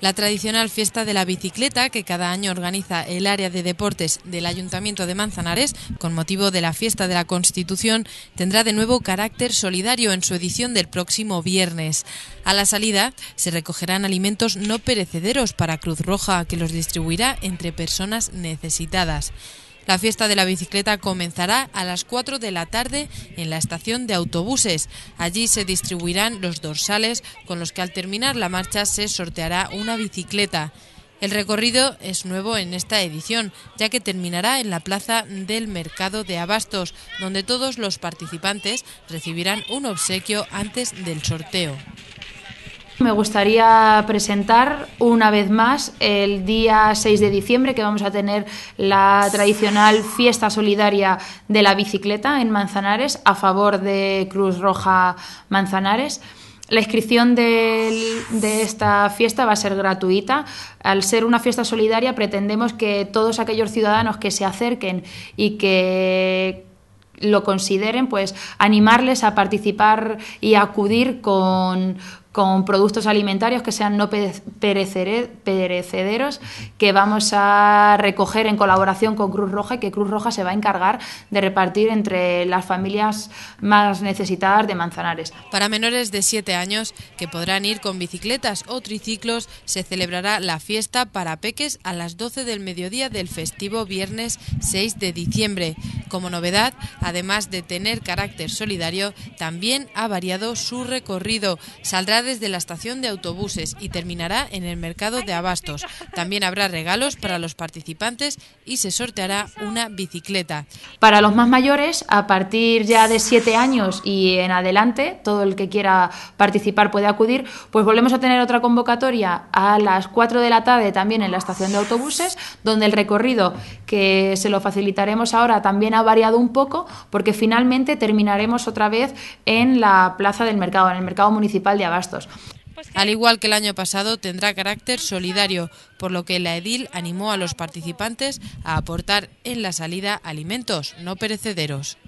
La tradicional fiesta de la bicicleta que cada año organiza el área de deportes del Ayuntamiento de Manzanares con motivo de la fiesta de la Constitución tendrá de nuevo carácter solidario en su edición del próximo viernes. A la salida se recogerán alimentos no perecederos para Cruz Roja que los distribuirá entre personas necesitadas. La fiesta de la bicicleta comenzará a las 4 de la tarde en la estación de autobuses. Allí se distribuirán los dorsales con los que al terminar la marcha se sorteará una bicicleta. El recorrido es nuevo en esta edición, ya que terminará en la plaza del Mercado de Abastos, donde todos los participantes recibirán un obsequio antes del sorteo. Me gustaría presentar una vez más el día 6 de diciembre que vamos a tener la tradicional fiesta solidaria de la bicicleta en Manzanares a favor de Cruz Roja Manzanares. La inscripción de, esta fiesta va a ser gratuita. Al ser una fiesta solidaria pretendemos que todos aquellos ciudadanos que se acerquen y que lo consideren, pues animarles a participar y acudir con, con productos alimentarios que sean no perecederos, que vamos a recoger en colaboración con Cruz Roja y que Cruz Roja se va a encargar de repartir entre las familias más necesitadas de Manzanares. Para menores de 7 años que podrán ir con bicicletas o triciclos, se celebrará la fiesta para peques a las 12 del mediodía del festivo viernes 6 de diciembre. Como novedad, además de tener carácter solidario, también ha variado su recorrido. Saldrá desde la estación de autobuses y terminará en el mercado de abastos. También habrá regalos para los participantes y se sorteará una bicicleta. Para los más mayores, a partir ya de siete años y en adelante, todo el que quiera participar puede acudir, pues volvemos a tener otra convocatoria a las 4 de la tarde también en la estación de autobuses, donde el recorrido que se lo facilitaremos ahora también ha variado un poco porque finalmente terminaremos otra vez en la plaza del mercado, en el mercado municipal de Abastos. Al igual que el año pasado, tendrá carácter solidario, por lo que la edil animó a los participantes a aportar en la salida alimentos no perecederos.